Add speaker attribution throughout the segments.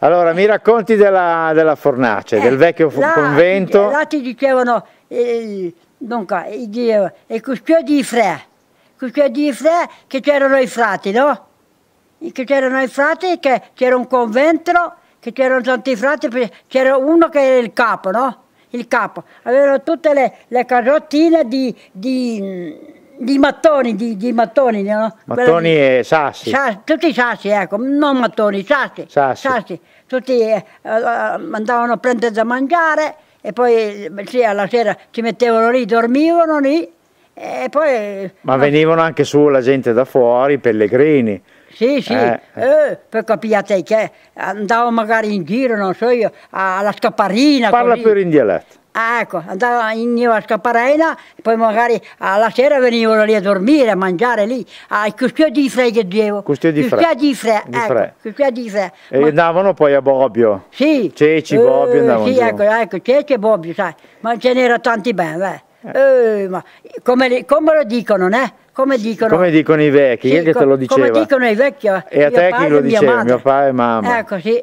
Speaker 1: Allora, mi racconti della, della fornace, eh, del vecchio là, convento. Là
Speaker 2: ti dicevano, eh, dunque, dicevano, il cuspio di eh, Ifrea, cuspio di Ifrea che c'erano i frati, no? Che c'erano i frati, che c'era un convento, che c'erano tanti frati, c'era uno che era il capo, no? Il capo. Avevano tutte le, le carottine di, di di mattoni, di, di mattoni, no? Mattoni di,
Speaker 1: e sassi. sassi.
Speaker 2: Tutti sassi, ecco, non mattoni, sassi. Sassi. sassi. Tutti eh, eh andavano a prendere da mangiare e poi eh, sì, alla sera ci mettevano lì, dormivano lì e poi...
Speaker 1: Ma no. Eh, venivano anche su la gente da fuori, i pellegrini. Sì, sì, eh,
Speaker 2: eh. per capire che andavo magari in giro, non so io, alla scapparina. Parla così. per in dialetto. Ah, ecco, andavo a Scaparella e poi magari alla sera venivano lì a dormire, a mangiare lì. Ah, il custodio di Fre che dicevo. Custodio di Fre. di Fre, ecco, di Fre. E Ma...
Speaker 1: andavano poi a Bobbio. Sì. Ceci, Bobbio eh, andavano Sì, giù. ecco,
Speaker 2: ecco, Ceci e Bobbio, sai. Ma ce n'erano tanti ben, beh. Eh. Eh, ma come, come, lo dicono, eh? Come dicono, come dicono i vecchi, sì, io che te lo dicevo. Come dicono i vecchi. E a te chi lo diceva? Mio
Speaker 1: padre e mamma.
Speaker 2: Ecco, sì.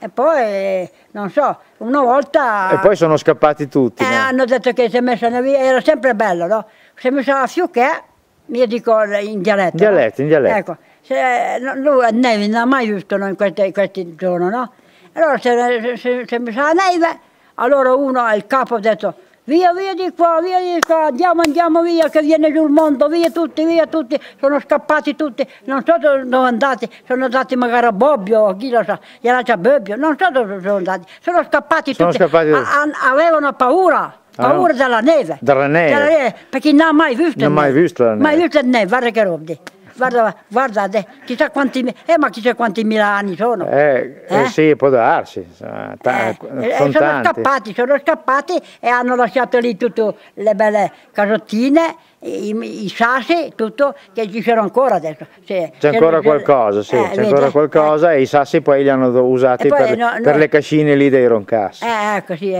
Speaker 2: E poi, non so, una volta... E
Speaker 1: poi sono scappati tutti. Eh, no?
Speaker 2: Hanno detto che si è messa una via, era sempre bello, no? Si è messa la Fiuchè, io dico in dialetto. In dialetto, no? in dialetto. Ecco, se, no, lui neve non ha mai visto no, in, questi, questi giorni, no? Allora si è messa la neve, allora uno, il capo, ha detto Via, via di qua, via di qua, andiamo, andiamo via, che viene giù il mondo, via tutti, via tutti, sono scappati tutti, non so dove sono andati, sono andati magari a Bobbio, a chi lo sa, gliela c'è Bobbio, non so dove sono andati, sono scappati sono tutti, scappati... A, a, avevano paura ah. paura della neve. Dalla neve. perché non ha mai visto. Non mai visto la neve. Mai visto la neve, guarda che roba guarda, guardate, chissà quanti, eh, ma chissà quanti mila anni sono.
Speaker 1: Eh, eh? eh sì, può darsi. Eh, eh, sono, sono scappati,
Speaker 2: sono scappati e hanno lasciato lì tutte le belle casottine, i, i sassi, tutto, che ci sono ancora adesso. Sì, c'è ancora qualcosa, sì, c'è ancora
Speaker 1: qualcosa e i sassi poi li hanno usati poi, per, no, per no, le cascine lì dei roncassi.
Speaker 2: Eh, ecco, sì,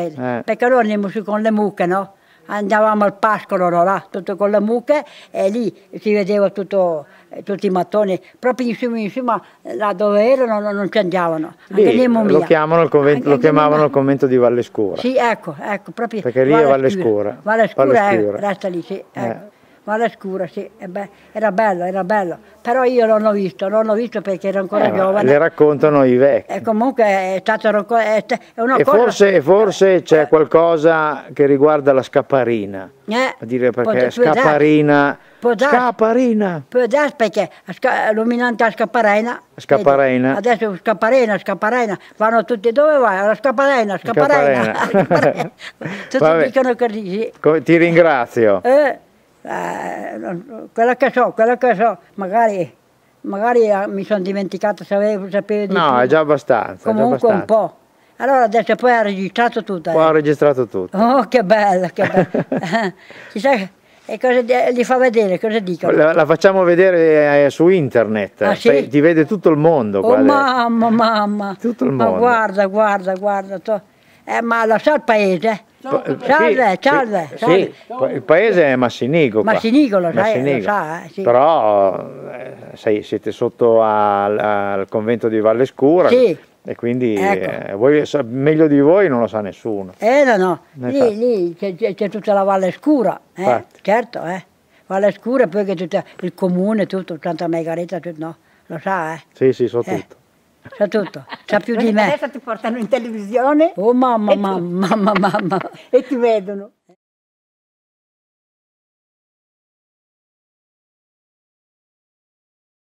Speaker 2: perché loro andiamo su con le mucche, no? andavamo al pascolo no, là, tutto con le mucche e lì si vedeva tutto, tutti i mattoni, proprio insieme, insieme, là dove erano non, non ci andavano. Lì, lo, chiamano
Speaker 1: convento, lo chiamavano il convento di Valle Scura. Sì,
Speaker 2: ecco, ecco, proprio. Perché lì Valle è Valle
Speaker 1: Scura. Valle Scura, Valle Scura, Valle Scura. Eh, resta
Speaker 2: lì, sì. Eh. Ecco. Eh male scura, sì, eh beh, era bello, era bello, però io non l'ho visto, non l'ho visto perché ero ancora eh, giovane. Le
Speaker 1: raccontano i vecchi. E eh,
Speaker 2: comunque è stato è una e cosa... Forse,
Speaker 1: forse eh, c'è qualcosa che riguarda la scapparina, eh, a dire perché scapparina...
Speaker 2: Dar, scaparina. Può darsi perché l'illuminante a Scaparena. Scaparena. Adesso Scaparena, Scaparena, vanno tutti dove vai? Alla Scaparena, Scaparena. tutti Vabbè. dicono così.
Speaker 1: Ti ringrazio.
Speaker 2: Eh, eh quella che so, quella che so, magari, magari eh, mi sono dimenticato, sapevo, sapevo di No, più. è già
Speaker 1: abbastanza. Comunque già abbastanza. un
Speaker 2: po'. Allora adesso poi ha registrato tutto. Eh. Poi eh. ha
Speaker 1: registrato tutto.
Speaker 2: Oh, che bello, che bello. Chissà, e cosa gli fa vedere? Cosa dicono? La,
Speaker 1: la facciamo vedere eh, su internet, ah, sì? ti vede tutto il mondo. Oh,
Speaker 2: mamma, mamma. Tutto il mondo. Ma guarda, guarda, guarda. Eh, ma lo sa il paese? Eh. Salve, eh, sì, salve, sì, salve.
Speaker 1: Sì, il paese è Massinico. Qua. Massinigo lo sai, lo sa, eh, Però eh, sei, siete sotto al, al, convento di Valle Scura. E quindi eh, ecco. eh, voi, meglio di voi non lo sa nessuno.
Speaker 2: Eh no, no, lì, lì c'è, tutta la Valle Scura, eh? certo, eh. Valle Scura e poi che tutta, il comune, tutto, Santa Margherita, tutto, no, lo sa, eh.
Speaker 1: Sì, sì, so tutto.
Speaker 2: So tutto. Sa cioè, più di me. Adesso ti portano in televisione. Oh mamma, mamma, mamma, mamma. E ti vedono.